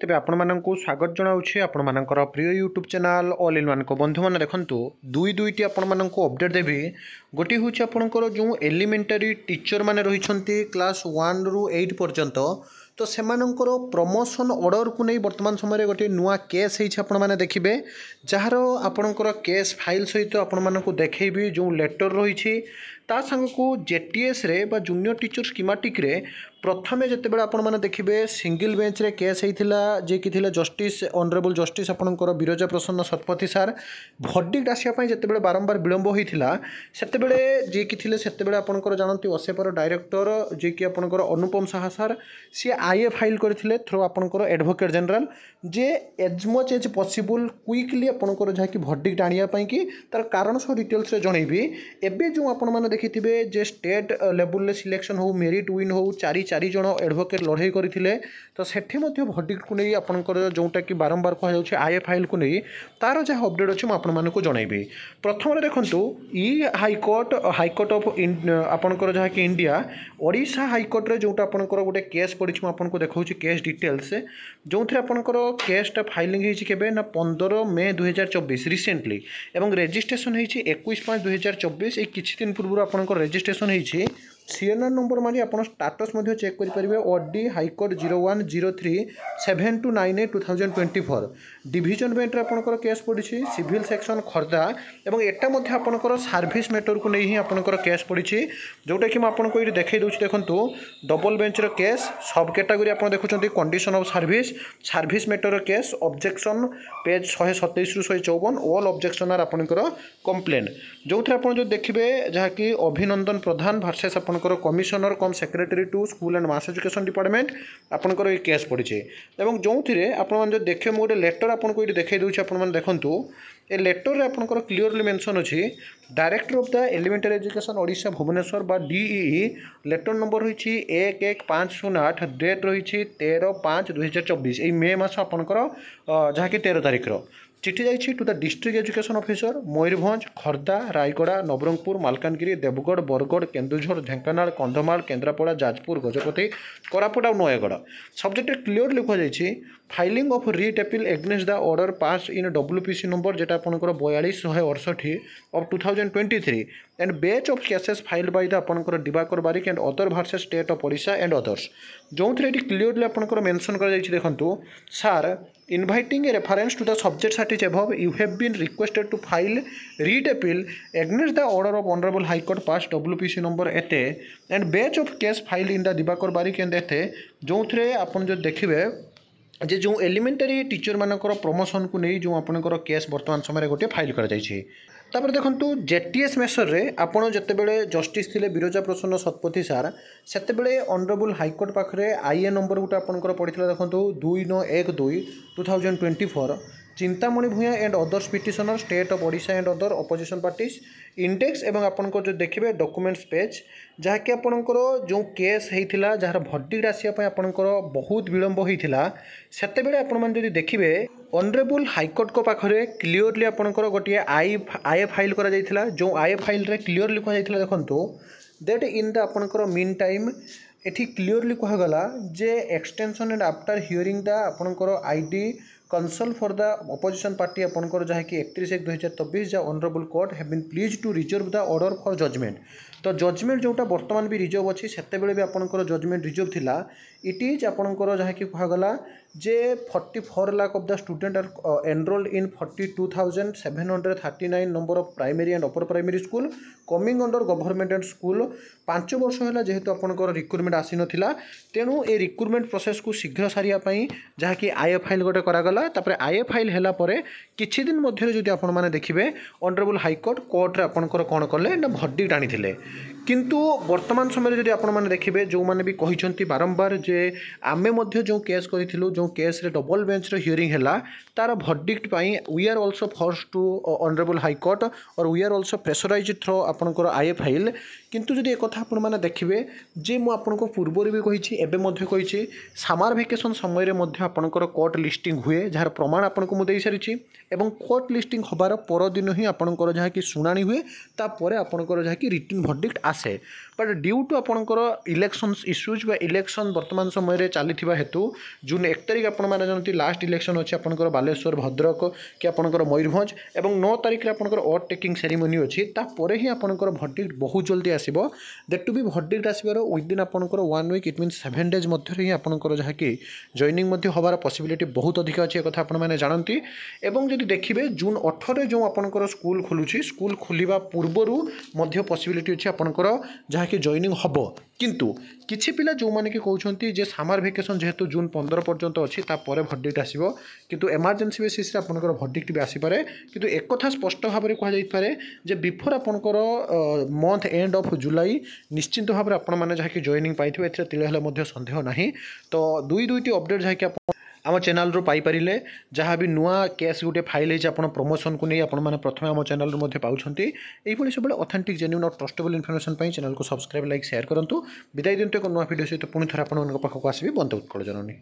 ତେବେ ଆପଣମାନଙ୍କୁ ସ୍ୱାଗତ ଜଣାଉଛି ଆପଣମାନଙ୍କର ପ୍ରିୟ ୟୁଟ୍ୟୁବ୍ ଚ୍ୟାନେଲ୍ ଅଲ୍ ଇନ୍ ୱାନ୍କୁ ବନ୍ଧୁମାନେ ଦେଖନ୍ତୁ ଦୁଇ ଦୁଇଟି ଆପଣମାନଙ୍କୁ ଅପଡ଼େଟ୍ ଦେବି ଗୋଟିଏ ହେଉଛି ଆପଣଙ୍କର ଯେଉଁ ଏଲିମେଣ୍ଟାରୀ ଟିଚର୍ମାନେ ରହିଛନ୍ତି କ୍ଲାସ୍ ୱାନ୍ରୁ ଏଇଟ୍ ପର୍ଯ୍ୟନ୍ତ ତ ସେମାନଙ୍କର ପ୍ରମୋସନ୍ ଅର୍ଡ଼ରକୁ ନେଇ ବର୍ତ୍ତମାନ ସମୟରେ ଗୋଟିଏ ନୂଆ କେସ୍ ହେଇଛି ଆପଣମାନେ ଦେଖିବେ ଯାହାର ଆପଣଙ୍କର କେସ୍ ଫାଇଲ୍ ସହିତ ଆପଣମାନଙ୍କୁ ଦେଖେଇବି ଯେଉଁ ଲେଟର୍ ରହିଛି ତା ସାଙ୍ଗକୁ ଜେଟିଏସ୍ରେ ବା ଜୁନିୟର ଟିଚର୍ ସ୍କିମାଟିକ୍ରେ ପ୍ରଥମେ ଯେତେବେଳେ ଆପଣମାନେ ଦେଖିବେ ସିଙ୍ଗିଲ୍ ବେଞ୍ଚରେ କେସ୍ ହେଇଥିଲା ଯିଏକି ଥିଲେ ଜଷ୍ଟିସ୍ ଅନରେବଲ୍ ଜଷ୍ଟିସ୍ ଆପଣଙ୍କର ବିରଜା ପ୍ରସନ୍ନ ଶତପଥୀ ସାର୍ ଭର୍ଡ଼ିକ୍ଟ ଆସିବା ପାଇଁ ଯେତେବେଳେ ବାରମ୍ବାର ବିଳମ୍ବ ହୋଇଥିଲା ସେତେବେଳେ ଯିଏକି ଥିଲେ ସେତେବେଳେ ଆପଣଙ୍କର ଜାଣନ୍ତି ଓସେପାର ଡାଇରେକ୍ଟର ଯିଏକି ଆପଣଙ୍କର ଅନୁପମ ସାହା ସାର୍ ସିଏ ଆଇଏ ଫାଇଲ୍ କରିଥିଲେ ଥ୍ରୋ ଆପଣଙ୍କର ଆଡ଼ଭୋକେଟ୍ ଜେନେରାଲ୍ ଯେ as much as possible quickly ଆପଣଙ୍କର ଯାହାକି ଭର୍ଡ଼ିକ୍ଟ ଆଣିବା ପାଇଁକି ତା'ର କାରଣ ସବୁ ଡିଟେଲ୍ସରେ ଜଣେଇବି ଏବେ ଯେଉଁ ଆପଣମାନେ ଦେଖିଥିବେ ଯେ ଷ୍ଟେଟ୍ ଲେବୁଲ୍ରେ ସିଲେକ୍ସନ୍ ହେଉ ମେରିଟ୍ ୱିନ୍ ହେଉ ଚାରି চারিজন এডভোকেট লড়াই করে তো সেটি মধ্যে ভর্ডিক্টু নেই আপনার যেটা কি বারম্বার কুহযাচ্ছে আইএ ফাইলকু নেই তার যা অপডেট অছে আপনার জনাইবি প্রথমে দেখুন ই হাইকোর্ট হাইকোর্ট অফ আপনার যা কি ইন্ডিয়া ওড়শা হাইকোর্টরে যেটা আপনার গোটে কেস পড়ছে আপনার দেখাচ্ছি কেস ডিটেলস যেথে আপনার কেসটা ফাইলিং হয়েছে কেবে না পনেরো মে দুই হাজার চব্বিশ রিসেন্টলি এবং রেজিষ্ট্রেসন হয়েছে একুশ পাঁচ দুই হাজার চব্বিশ এই কিছুদিন পূর্ব আপনার রেজিষ্ট্রেসন হয়েছে সিএনআর নম্বর মারি মানে আপনার স্টাটস মধ্যে চেক করে পারবে অডি high court zero one zero three seven two nine eight two thousand twenty four division বেঞ্চে আপনার কেস পড়ছে সিভিল সেকশন খর্দা এবং এটা মধ্যে আপনার সার্ভিস ম্যাটরক নিয়ে হি আপনার কেস পড়ছে যেটা কি আপনার এটি দেখাই দেছি দেখুন ডবল বেঞ্চর কেস সব ক্যাটাগোরি আপনার দেখুম condition of service service matter case objection page শহে সতেইশ রু শহে চৌবন অল অবজেকশনার আপনার কমপ্লেন যে আপনার দেখবে যা কি অভিনন্দন প্রধান ভার্সেস আপনার আপনার commissioner cum secretary to school and mass education department আপনার এই কেস পড়ছে এবং যে আপনার দেখবে মু গোটে লেটর আপনার এটি দেখাই দেছি আপনার দেখুন ଏ ଲେଟର୍ରେ ଆପଣଙ୍କର କ୍ଲିଅରଲି ମେନ୍ସନ୍ ଅଛି director of the elementary education Odisha Bhubaneswar ବା ଡିଇ ଲେଟର୍ ନମ୍ବର ରହିଛି ଏକ ଏକ ପାଞ୍ଚ ଶୂନ ଆଠ ଡେଟ୍ ରହିଛି ତେର ପାଞ୍ଚ ଦୁଇହଜାର ଚବିଶ ଏଇ ମେ ମାସ ଆପଣଙ୍କର ଯାହାକି ତେର ତାରିଖର চিঠি যাইছি to the district education officer Mayurbhanj Khordha Rayagada Nabarangpur Malkangiri Deogarh Bargarh Keonjhar Dhenkanal Kandhamal Kendrapara Jajpur Gajapati Koraput আর নয়াগড় সবজেক্টে ক্লিওর লিখা যাইছি filing of writ appeal against the order pass in WPC number যেটা ଆପଣଙ୍କର ବୟାଳିଶ ଶହେ ଅଡ଼ଷଠି of two thousand twenty three and batch of cases file by the ଆପଣଙ୍କର Dibakar Barik and other versus state of Odisha and others ଯେଉଁଥିରେ ଏଠି କ୍ଲିଅରଲି ଆପଣଙ୍କର mention କରାଯାଇଛି ଦେଖନ୍ତୁ sir inviting a reference to the subject that is above you have been requested to file writ appeal against the order of honorable high court past wpc number 8 and batch of case filed in the dibakar barik and 8 जोंथे आपन जो देखिबे যে ଯେଉଁ elementary ଟିଚରମାନଙ୍କର ପ୍ରମୋସନକୁ ନେଇ ଯେଉଁ ଆପଣଙ୍କର case ବର୍ତ୍ତମାନ ସମୟରେ ଗୋଟିଏ ଫାଇଲ୍ କରାଯାଇଛି ତାପରେ ଦେଖନ୍ତୁ ଜେ ଟି ଏସ୍ ମେସରରେ ଆପଣ ଯେତେବେଳେ ଜଷ୍ଟିସ୍ ଥିଲେ ବିରଜା ପ୍ରସନ୍ନ ଶତପଥୀ ସାର୍ ସେତେବେଳେ ଅନରେବୁଲ୍ ହାଇକୋର୍ଟ ପାଖରେ ଆଇ ଏ ନମ୍ବର ଗୋଟେ ଆପଣଙ୍କର ପଡ଼ିଥିଲା ଦେଖନ୍ତୁ ଦୁଇ ନଅ ଏକ ଦୁଇ two thousand twenty four Chintamani Bhuyan and others petitioner state of Odisha and other opposition parties index এবং আপনার যদি দেখবে ডকুমেন্টস পেজ যাকে আপনার যে কেস হয়েছিল যার ভর্ডিক্ট আসা আপনার বহুত বিলম্ব হয়েছিল সেতবে আপনার যদি দেখবে অনরেবল হাইকোর্ট পাখে ক্লিওরলি আপনার গোটিয়ে আই আয়ে ফাইল করা যাই যে আয়ে ফাইলরে ক্লিওর লিখা যাই দেখুন দ্যাট ইন দ আপনার মিন টাইম এটি ক্লিওরলি কুহগলা যে extension and after hearing the আপনার ID Counsel for the opposition party ଆପଣଙ୍କର ଯାହାକି ଏକତିରିଶ ଏକ ଦୁଇହଜାର ଚବିଶ ଯାହା honourable court have been please to reserve the order for judgment ତ ଜଜମେଣ୍ଟ ଯେଉଁଟା ବର୍ତ୍ତମାନ ବି ରିଜର୍ଭ ଅଛି ସେତେବେଳେ ବି ଆପଣଙ୍କର ଜଜମେଣ୍ଟ ରିଜର୍ଭ ଥିଲା ଇଟ୍ ଇଜ୍ ଆପଣଙ୍କର ଯାହାକି କୁହାଗଲା ଯେ forty four lakh of the student are enrolled in forty two thousand seven hundred thirty nine number of primary and upper primary school coming under government and school ପାଞ୍ଚ ବର୍ଷ ହେଲା ଯେହେତୁ ଆପଣଙ୍କର ରିକ୍ରୁଟମେଣ୍ଟ ଆସିନଥିଲା ତେଣୁ ଏ ରିକ୍ରୁଟମେଣ୍ଟ ପ୍ରୋସେସକୁ ଶୀଘ୍ର ସାରିବା ପାଇଁ ଯାହାକି ଆଇ ଏଫ୍ ଆଇଲ୍ ଗୋଟେ କରାଗଲା ହୋଇଗଲା ତାପରେ ଆଇ ଏ ଫାଇଲ୍ ହେଲା ପରେ କିଛି ଦିନ ମଧ୍ୟରେ ଯଦି ଆପଣମାନେ ଦେଖିବେ ଅନରେବୁଲ୍ ହାଇକୋର୍ଟ କୋର୍ଟରେ ଆପଣଙ୍କର କ'ଣ କଲେ ନା ଭର୍ଡ଼ିକ୍ଟ ଆଣିଥିଲେ কিন্তু বর্তমান সময়ে যদি আপনার দেখবে যে কিন্তু বারম্বার যে আমি যে কেস করেছিল যে কেস্রে ডবল বেঞ্চর হিয়রিং হল তার verdict we are also force to honourable high court or we are also pressurize through আপনার আইএ ফাইল কিন্তু যদি একথা আপনার দেখবে যে মু আপনার পূর্বরে বি কী এবে কী সামার ভ্যাকেসন সময় আপনার কোর্ট লিষ্টিং হুয়ে যার প্রমাণ আপনার দিয়ে সারিছি এবং কোর্ট লিষ্টিং হবার পরদিন হি আপনার যা কি শুনা হুয়ে তাপরে আপনার যা কি রিটিন ভর্ডিক্ট আস ଆସେ ବଟ୍ ଡ୍ୟୁ ଟୁ ଆପଣଙ୍କର ଇଲେକ୍ସନ୍ସ ଇସ୍ୟୁଜ୍ ବା ଇଲେକ୍ସନ୍ ବର୍ତ୍ତମାନ ସମୟରେ ଚାଲିଥିବା ହେତୁ ଜୁନ୍ ଏକ ତାରିଖ ଆପଣମାନେ ଜାଣନ୍ତି ଲାଷ୍ଟ ଇଲେକ୍ସନ୍ ଅଛି ଆପଣଙ୍କର ବାଲେଶ୍ୱର ଭଦ୍ରକ କି ଆପଣଙ୍କର ମୟୂରଭଞ୍ଜ ଏବଂ ନଅ ତାରିଖରେ ଆପଣଙ୍କର ଅଟ୍ ଟେକିଂ ସେରିମୋନି ଅଛି ତାପରେ ହିଁ ଆପଣଙ୍କର ଭର୍ଡିକ୍ଟ ବହୁତ ଜଲ୍ଦି ଆସିବ ଦେଟ୍ ଟୁ ବି ଭର୍ଡିକ୍ଟ ଆସିବାର ୱିଦିନ୍ ଆପଣଙ୍କର one week it means seven days ମଧ୍ୟରେ ହିଁ ଆପଣଙ୍କର ଯାହାକି ଜଏନିଂ ମଧ୍ୟ ହେବାର ପସିବିଲିଟି ବହୁତ ଅଧିକ ଅଛି ଏକଥା ଆପଣମାନେ ଜାଣନ୍ତି ଏବଂ ଯଦି ଦେଖିବେ ଜୁନ୍ ଅଠରରେ ଯେଉଁ ଆପଣଙ୍କର ସ୍କୁଲ ଖୋଲୁଛି ସ୍କୁଲ ଖୋଲିବା ପୂର୍ବରୁ ମଧ୍ୟ ପସିବିଲିଟି ଅଛି ଆପଣଙ୍କର ପିଲାମାନଙ୍କର ଯାହାକି ଜଏନିଂ ହେବ କିନ୍ତୁ କିଛି ପିଲା ଯେଉଁମାନେ କି କହୁଛନ୍ତି ଯେ ସାମାର ଭେକେସନ୍ ଯେହେତୁ ଜୁନ୍ ପନ୍ଦର ପର୍ଯ୍ୟନ୍ତ ଅଛି ତାପରେ ଭର୍ଡ଼ିକ୍ଟ ଆସିବ କିନ୍ତୁ ଏମର୍ଜେନ୍ସି ବେସିସ୍ରେ ଆପଣଙ୍କର ଭର୍ଡ଼ିକ୍ଟ ବି ଆସିପାରେ କିନ୍ତୁ ଏକଥା ସ୍ପଷ୍ଟ ଭାବରେ କୁହାଯାଇପାରେ ଯେ ବିଫୋର୍ ଆପଣଙ୍କର ମନ୍ଥ ଏଣ୍ଡ ଅଫ୍ ଜୁଲାଇ ନିଶ୍ଚିନ୍ତ ଭାବରେ ଆପଣମାନେ ଯାହାକି ଜଏନିଂ ପାଇଥିବେ ଏଥିରେ ତିଳେ ହେଲେ ମଧ୍ୟ ସନ୍ଦେହ ନାହିଁ ତ ଦୁଇ ଦୁଇଟି ଅପଡ଼େଟ୍ ଯାହାକି ଆପଣ ଆମ ଚ୍ୟାନେଲ୍ରୁ ପାଇପାରିଲେ ଯାହା ବି ନୂଆ କ୍ୟାସ୍ ଗୋଟେ ଫାଇଲ୍ ହେଇଛି ଆପଣ ପ୍ରମୋସନ୍କୁ ନେଇ ଆପଣମାନେ ପ୍ରଥମେ ଆମ ଚ୍ୟାନେଲ୍ରୁ ମଧ୍ୟ ପାଉଛନ୍ତି ଏଇଭଳି ସବୁବେଳେ ଅଥେଣ୍ଟିକ୍ ଜେନ୍ୟୁନ୍ ଆଉ ଟ୍ରଷ୍ଟେବଲ୍ ଇନଫର୍ମେସନ୍ ପାଇଁ ଚ୍ୟାନେଲ୍କୁ ସବସ୍କ୍ରାଇବ୍ ଲାଇକ୍ ସେୟାର କରନ୍ତୁ ବିଦାୟ ଦିଅନ୍ତୁ ଏକ ନୂଆ ଭିଡ଼ିଓ ସହିତ ପୁଣି ଥରେ ଆପଣମାନଙ୍କ ପାଖକୁ ଆସିବି ବନ୍ଦ ଉତ୍କଳ ଜନନୀ